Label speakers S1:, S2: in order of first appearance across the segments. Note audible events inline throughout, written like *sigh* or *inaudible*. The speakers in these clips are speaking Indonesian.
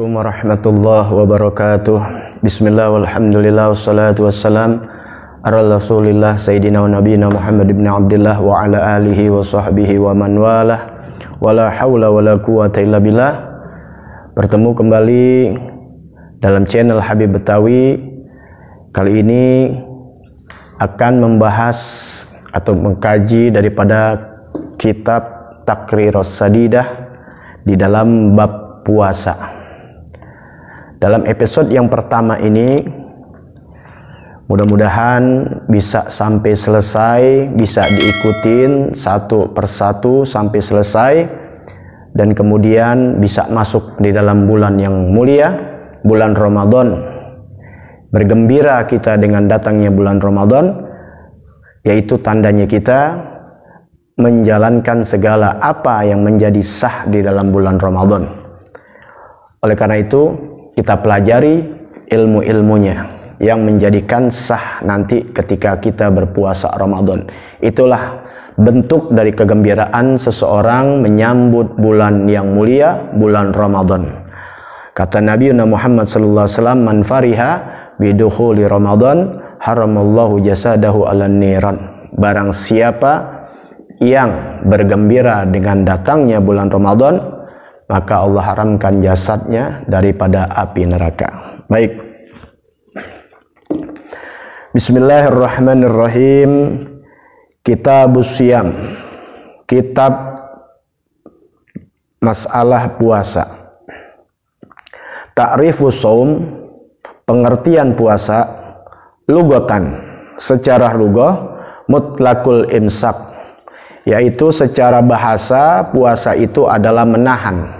S1: Assalamualaikum warahmatullahi wabarakatuh Bismillah walhamdulillah wassalatu wassalam Ar Rasulillah Sayyidina wa Nabiyina Muhammad ibn Abdullah Wa ala alihi wa sahbihi wa man walah Wa la hawla wa la quwata illa billah Bertemu kembali dalam channel Habib Betawi Kali ini akan membahas atau mengkaji daripada kitab Takrir Sadidah di dalam bab puasa dalam episode yang pertama ini mudah-mudahan bisa sampai selesai bisa diikutin satu persatu sampai selesai dan kemudian bisa masuk di dalam bulan yang mulia bulan Ramadan bergembira kita dengan datangnya bulan Ramadan yaitu tandanya kita menjalankan segala apa yang menjadi sah di dalam bulan Ramadan oleh karena itu kita pelajari ilmu-ilmunya yang menjadikan sah nanti ketika kita berpuasa Ramadan. Itulah bentuk dari kegembiraan seseorang menyambut bulan yang mulia, bulan Ramadan. Kata Nabi Muhammad sallallahu alaihi wasallam, "Man fariha bidukhuli Ramadan, haramallahu jasadahu ala niran." Barang siapa yang bergembira dengan datangnya bulan Ramadan, maka Allah haramkan jasadnya daripada api neraka. Baik. Bismillahirrahmanirrahim. Kitab Siam. Kitab masalah puasa. Ta'rifu saum, pengertian puasa lugatan secara lugah mutlakul imsak yaitu secara bahasa puasa itu adalah menahan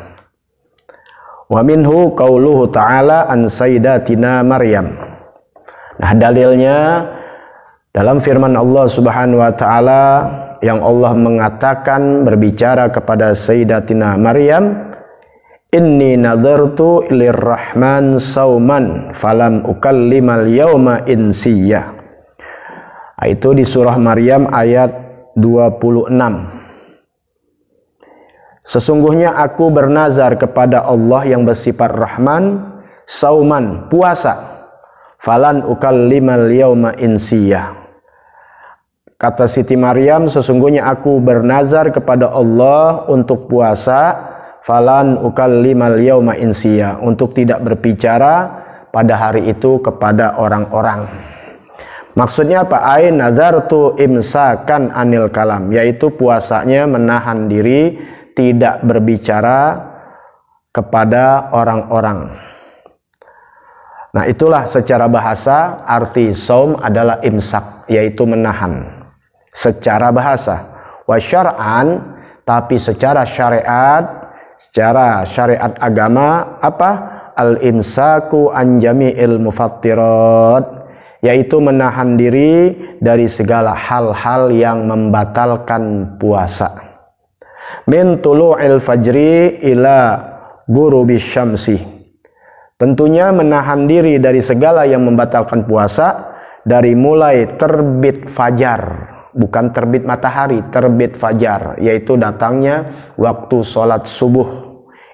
S1: Wa minhu qauluhu ta'ala an sayyidatina Maryam. Nah, dalilnya dalam firman Allah Subhanahu wa taala yang Allah mengatakan berbicara kepada sayyidatina Maryam, "Inni nadartu lirrahman sauman falam ukallimal yauma insiyya." Nah, itu di surah Maryam ayat 26. Sesungguhnya aku bernazar kepada Allah yang bersifat Rahman, sauman, puasa. Falan ukallimal yauma insiyah. Kata Siti Maryam, sesungguhnya aku bernazar kepada Allah untuk puasa, falan lima yauma insiya, untuk tidak berbicara pada hari itu kepada orang-orang. Maksudnya apa? Ain nazartu imsakan anil kalam, yaitu puasanya menahan diri tidak berbicara kepada orang-orang. Nah, itulah secara bahasa arti saum adalah imsak, yaitu menahan. Secara bahasa, wa tapi secara syariat, secara syariat agama apa? Al-imsaku an jami'il mufattirat yaitu menahan diri dari segala hal-hal yang membatalkan puasa min tulu'il fajri ila gurubi syamsi tentunya menahan diri dari segala yang membatalkan puasa dari mulai terbit fajar bukan terbit matahari terbit fajar yaitu datangnya waktu sholat subuh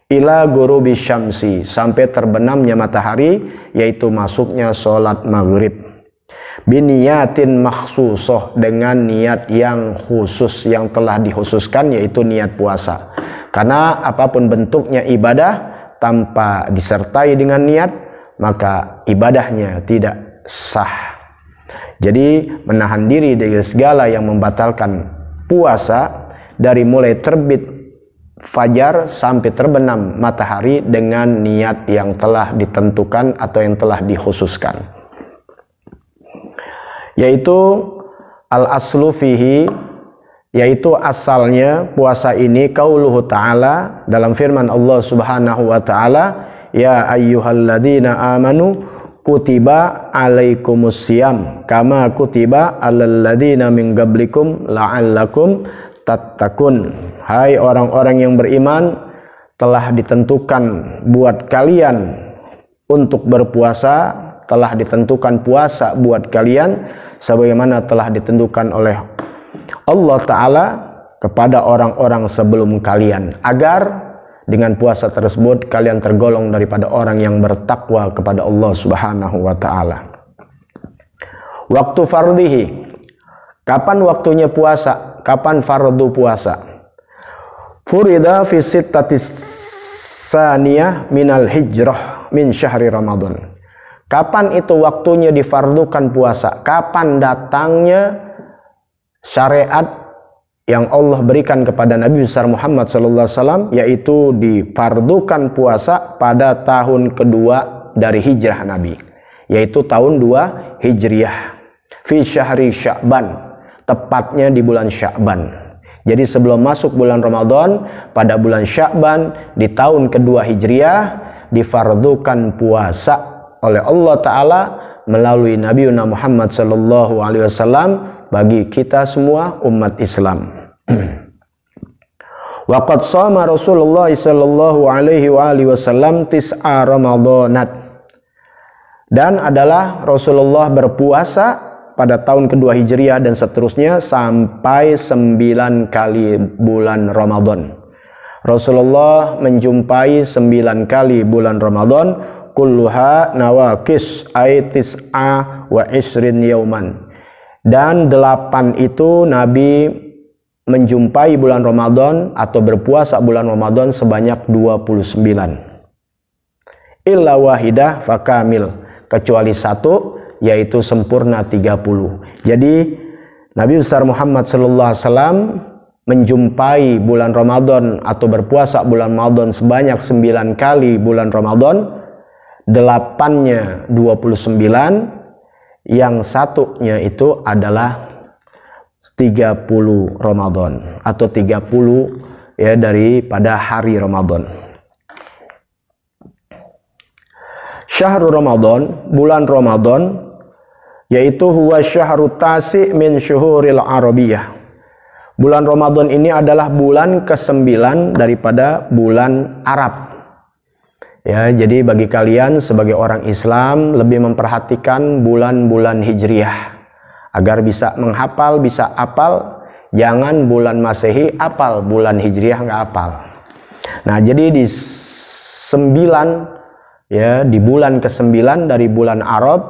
S1: ila gurubi syamsi sampai terbenamnya matahari yaitu masuknya sholat maghrib biniyatin maksusoh dengan niat yang khusus yang telah dikhususkan yaitu niat puasa karena apapun bentuknya ibadah tanpa disertai dengan niat maka ibadahnya tidak sah jadi menahan diri dari segala yang membatalkan puasa dari mulai terbit fajar sampai terbenam matahari dengan niat yang telah ditentukan atau yang telah dikhususkan yaitu al aslu fihi yaitu asalnya puasa ini kauluhu ta'ala dalam firman Allah Subhanahu wa taala ya ayyuhalladzina amanu kutiba alaikumus siyam kama kutiba alal minggablikum min qablikum la'allakum tattakun hai orang-orang yang beriman telah ditentukan buat kalian untuk berpuasa telah ditentukan puasa buat kalian sebagaimana telah ditentukan oleh Allah Ta'ala kepada orang-orang sebelum kalian agar dengan puasa tersebut kalian tergolong daripada orang yang bertakwa kepada Allah Subhanahu wa taala. Waktu fardhihi. Kapan waktunya puasa? Kapan fardu puasa? Furida fi sittatis saniyah minal hijrah min syahri Ramadan. Kapan itu waktunya difardukan puasa? Kapan datangnya syariat yang Allah berikan kepada Nabi besar Muhammad sallallahu alaihi wasallam yaitu difardukan puasa pada tahun kedua dari hijrah Nabi yaitu tahun 2 Hijriah fi syahri Sya'ban tepatnya di bulan Sya'ban. Jadi sebelum masuk bulan Ramadan pada bulan Sya'ban di tahun kedua Hijriah difardukan puasa oleh Allah taala melalui Nabi Muhammad sallallahu alaihi wasallam bagi kita semua umat Islam. *clears throat* Waqad sama Rasulullah sallallahu alaihi wa wasallam tis'a Ramadanat. Dan adalah Rasulullah berpuasa pada tahun kedua Hijriah dan seterusnya sampai sembilan kali bulan Ramadan. Rasulullah menjumpai sembilan kali bulan Ramadan kulluha nawakis aitis a wa isrin yauman dan delapan itu Nabi menjumpai bulan Ramadan atau berpuasa bulan Ramadan sebanyak 29 illa wahidah fakamil kecuali satu yaitu sempurna 30 jadi Nabi besar Muhammad sallallahu alaihi wasallam menjumpai bulan Ramadan atau berpuasa bulan Ramadan sebanyak 9 kali bulan Ramadan delapannya 29 yang satunya itu adalah 30 Ramadan atau 30 ya daripada hari Ramadan. Syahrul Ramadan, bulan Ramadan yaitu huwa syahrut tasi min syuhuril arabiyah. Bulan Ramadan ini adalah bulan ke-9 daripada bulan Arab. Ya, jadi bagi kalian sebagai orang Islam lebih memperhatikan bulan-bulan Hijriah agar bisa menghafal, bisa apal. Jangan bulan Masehi apal, bulan Hijriah nggak apal. Nah, jadi di sembilan ya di bulan ke-9 dari bulan Arab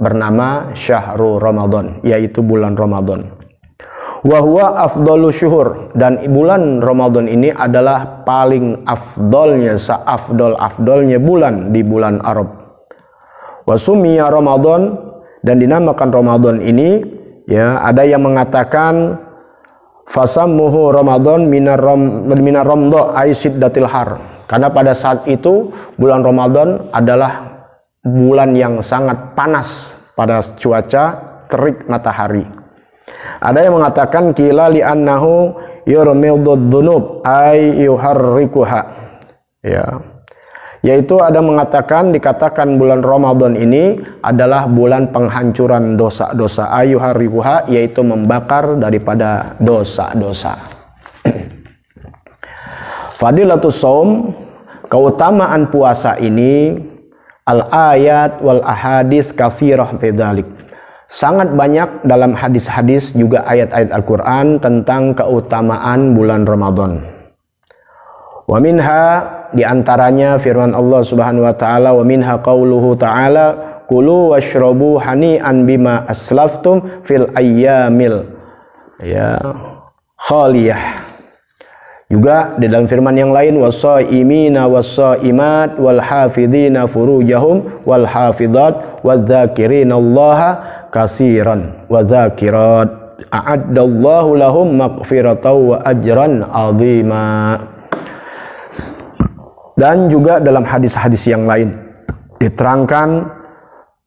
S1: bernama Syahrul Ramadan, yaitu bulan Ramadan. Wahwa afdolu syuhur dan bulan Ramadan ini adalah paling afdolnya seafdol afdolnya bulan di bulan Arab. Wasumiya Ramadan dan dinamakan Ramadan ini ya ada yang mengatakan fasamuhu Ramadan minar rom, minar har karena pada saat itu bulan Ramadan adalah bulan yang sangat panas pada cuaca terik matahari. Ada yang mengatakan kila li annahu dunub ay yuharrikuha. Ya. Yaitu ada mengatakan dikatakan bulan Ramadan ini adalah bulan penghancuran dosa-dosa ayuharrikuha yaitu membakar daripada dosa-dosa. *clears throat* Fadilatus saum keutamaan puasa ini al ayat wal ahadis kasirah pedalik. Sangat banyak dalam hadis-hadis juga ayat-ayat Al-Quran tentang keutamaan bulan Ramadan. Wa minha diantaranya firman Allah Subhanahu wa taala wa minha qawluhu ta'ala kulu washrabu hani'an bima aslaftum fil ayyamil ya khaliyah juga di dalam firman yang lain wasaimina wasaimat wal hafidhina furujahum wal hafidhat wadzakirin Allah kasiran wadzakirat a'addallahu lahum maghfiratan wa ajran azima. Dan juga dalam hadis-hadis yang lain diterangkan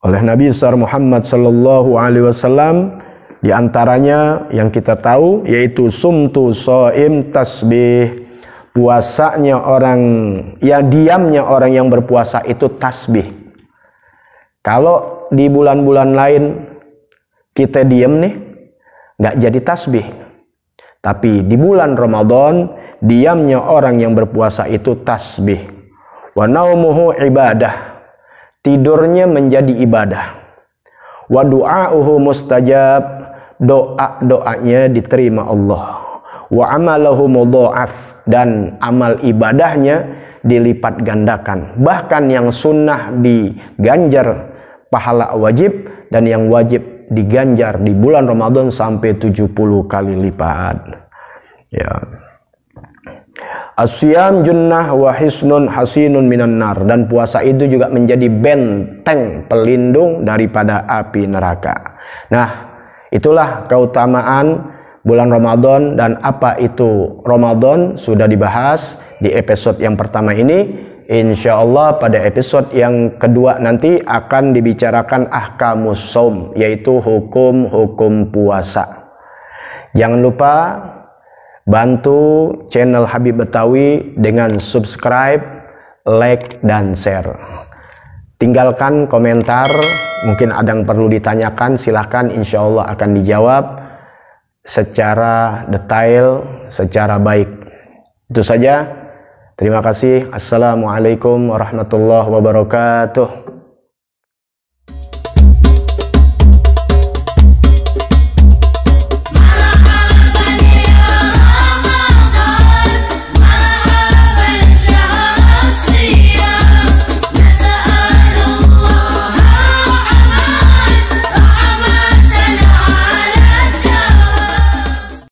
S1: oleh Nabi besar Muhammad sallallahu alaihi wasallam di antaranya yang kita tahu yaitu sumtu soim tasbih. Puasanya orang, yang diamnya orang yang berpuasa itu tasbih. Kalau di bulan-bulan lain kita diam nih, nggak jadi tasbih. Tapi di bulan Ramadan, diamnya orang yang berpuasa itu tasbih. Wa naumuhu ibadah. Tidurnya menjadi ibadah. Wa du'auhu mustajab doa-doanya diterima Allah wa amalahu mudha'af dan amal ibadahnya dilipat gandakan bahkan yang sunnah diganjar pahala wajib dan yang wajib diganjar di bulan Ramadan sampai 70 kali lipat ya Asyam junnah wa hisnun hasinun minan nar dan puasa itu juga menjadi benteng pelindung daripada api neraka. Nah, Itulah keutamaan bulan Ramadan dan apa itu Ramadan sudah dibahas di episode yang pertama ini. Insya Allah pada episode yang kedua nanti akan dibicarakan ahkamus som yaitu hukum-hukum puasa. Jangan lupa bantu channel Habib Betawi dengan subscribe, like, dan share. Tinggalkan komentar, mungkin ada yang perlu ditanyakan, silahkan insya Allah akan dijawab secara detail, secara baik. Itu saja. Terima kasih. Assalamualaikum warahmatullahi wabarakatuh.